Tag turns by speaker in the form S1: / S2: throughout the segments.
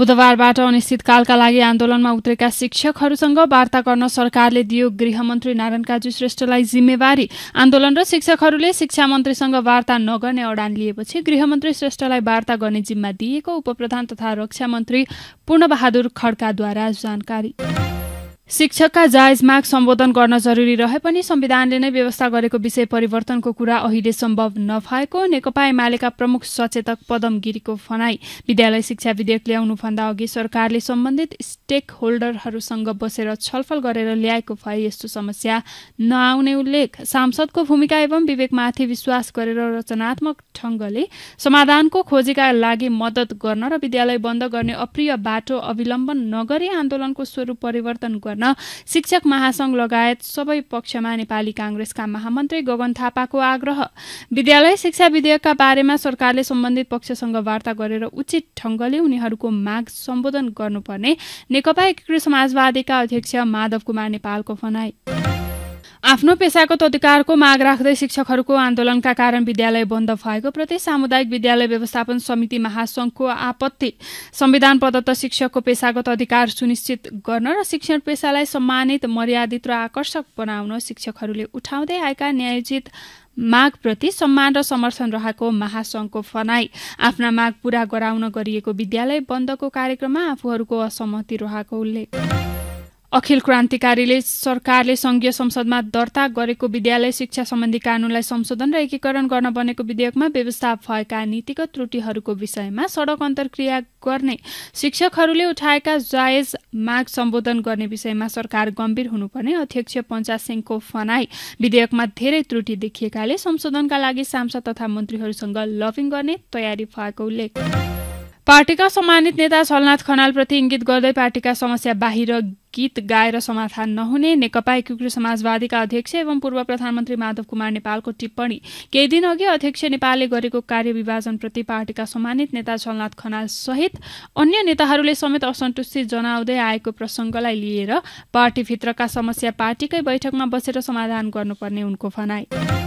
S1: बुधबारबाट अनिश्चितकालका लागि आन्दोलनमा उत्रेका शिक्षकहरूसँग वार्ता गर्न सरकारले दियो गृहमन्त्री नारायण काजी श्रेष्ठलाई जिम्मेवारी आन्दोलन र शिक्षकहरूले शिक्षा मन्त्रीसँग वार्ता नगर्ने अडान लिएपछि गृहमन्त्री श्रेष्ठलाई वार्ता गर्ने जिम्मा दिएको उपप्रधान तथा रक्षा मन्त्री पूर्णबहादुर खड्काद्वारा जानकारी शिक्षकका जायज माग सम्बोधन गर्न जरुरी रहे पनि संविधानले नै व्यवस्था गरेको विषय परिवर्तनको कुरा अहिले सम्भव नभएको नेकपा एमालेका प्रमुख सचेतक पदम गिरीको भनाई विद्यालय शिक्षा विधेयक ल्याउनुभन्दा अघि सरकारले सम्बन्धित स्टेक होल्डरहरूसँग बसेर छलफल गरेर ल्याएको भए यस्तो समस्या नआउने उल्लेख सांसदको भूमिका एवं विवेकमाथि विश्वास गरेर रचनात्मक ढङ्गले समाधानको खोजीका लागि मद्दत गर्न र विद्यालय बन्द गर्ने अप्रिय बाटो अविलम्बन नगरी आन्दोलनको स्वरूप परिवर्तन गर्न गर्न शिक्षक महासंघ लगायत सबै पक्षमा नेपाली काङ्ग्रेसका महामन्त्री गगन थापाको आग्रह विद्यालय शिक्षा विधेयकका बारेमा सरकारले सम्बन्धित पक्षसँग वार्ता गरेर उचित ढङ्गले उनीहरूको माग सम्बोधन गर्नुपर्ने नेकपा एकीकृत समाजवादीका अध्यक्ष माधव कुमार नेपालको भनाई आफ्नो पेसागत अधिकारको माग राख्दै शिक्षकहरूको आन्दोलनका कारण विद्यालय बन्द भएको प्रति सामुदायिक विद्यालय व्यवस्थापन समिति महासंघको आपत्ति संविधान प्रदत्त शिक्षकको पेसागत अधिकार सुनिश्चित गर्न र शिक्षण पेसालाई सम्मानित मर्यादित र आकर्षक बनाउन शिक्षकहरूले उठाउँदै आएका न्यायोजित मागप्रति सम्मान र समर्थन रहेको महासंघको फनाई आफ्ना माग पूरा गराउन गरिएको विद्यालय बन्दको कार्यक्रममा आफूहरूको असहमति रहेको उल्लेख अखिल क्रान्तिकारीले सरकारले संघीय संसदमा दर्ता गरेको विद्यालय शिक्षा सम्बन्धी कानूनलाई संशोधन र एकीकरण गर्न बनेको विधेयकमा व्यवस्था भएका नीतिगत त्रुटिहरूको विषयमा सडक अन्तर्क्रिया गर्ने शिक्षकहरूले उठाएका जायज माग सम्बोधन गर्ने विषयमा सरकार गम्भीर हुनुपर्ने अध्यक्ष पञ्चा सिंहको फनाई विधेयकमा धेरै त्रुटि देखिएकाले संशोधनका लागि सांसद तथा मन्त्रीहरूसँग लभिङ गर्ने तयारी भएको उल्लेख पार्टीका सम्मानित नेता सलनाथ खनालप्रति इङ्गित गर्दै पार्टीका समस्या बाहिर गीत गाएर समाधान नहुने नेकपा एकीकृत समाजवादीका अध्यक्ष एवं पूर्व प्रधानमन्त्री माधव कुमार नेपालको टिप्पणी केही दिनअघि अध्यक्ष नेपालले गरेको कार्यविभाजनप्रति पार्टीका सम्मानित नेता सलनाथ खनाल सहित अन्य नेताहरूले समेत असन्तुष्टि जनाउँदै आएको प्रसङ्गलाई लिएर पार्टीभित्रका समस्या पार्टीकै बैठकमा बसेर समाधान गर्नुपर्ने उनको भनाई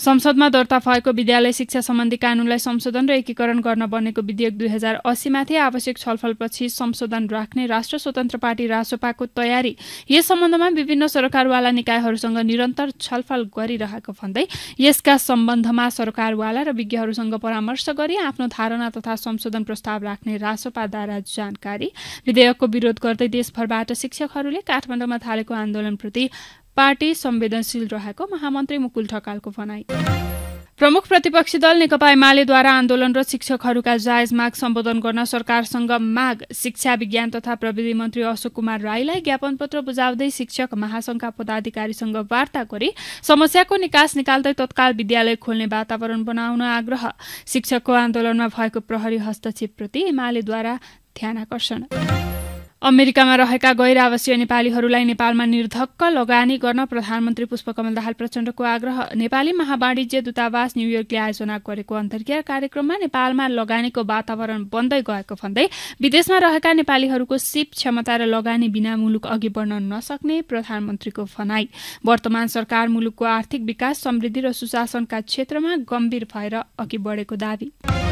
S1: संसदमा दर्ता भएको विद्यालय शिक्षा सम्बन्धी कानूनलाई संशोधन र एकीकरण गर्न बनेको विधेयक दुई हजार अस्सीमाथि आवश्यक छलफलपछि संशोधन राख्ने राष्ट्र स्वतन्त्र पार्टी रासोपाको तयारी यस सम्बन्धमा विभिन्न सरकारवाला निकायहरूसँग निरन्तर छलफल गरिरहेको भन्दै यसका सम्बन्धमा सरकारवाला र विज्ञहरूसँग परामर्श गरी आफ्नो धारणा तथा संशोधन प्रस्ताव राख्ने रासोपाद्वारा जानकारी विधेयकको विरोध गर्दै देशभरबाट शिक्षकहरूले काठमाडौँमा थालेको आन्दोलनप्रति पार्टी संवेदनशील रहेको महामन्त्री मुकुल ढकालको भनाई प्रमुख प्रतिपक्षी दल नेकपा एमालेद्वारा आन्दोलन र शिक्षकहरूका जायज माग सम्बोधन गर्न सरकारसँग माग शिक्षा विज्ञान तथा प्रविधि मन्त्री अशोक कुमार राईलाई ज्ञापनपत्र बुझाउँदै शिक्षक महासंघका पदाधिकारीसँग वार्ता गरी समस्याको निकास निकाल्दै तत्काल विद्यालय खोल्ने वातावरण बनाउन आग्रह शिक्षकको आन्दोलनमा भएको प्रहरी हस्तक्षेपप्रति एमालेद्वारा आकर्षण अमेरिकामा रहेका गैर आवासीय नेपालीहरूलाई नेपालमा निर्धक्क लगानी गर्न प्रधानमन्त्री पुष्पकमल दाहाल प्रचण्डको आग्रह नेपाली महावाणिज्य दूतावास न्युयोर्कले आयोजना गरेको अन्तर्क्रिया कार्यक्रममा नेपालमा लगानीको वातावरण बन्दै गएको भन्दै विदेशमा रहेका नेपालीहरूको सिप क्षमता र लगानी बिना मुलुक अघि बढ्न नसक्ने प्रधानमन्त्रीको भनाई वर्तमान सरकार मुलुकको आर्थिक विकास समृद्धि र सुशासनका क्षेत्रमा गम्भीर भएर अघि बढेको दावी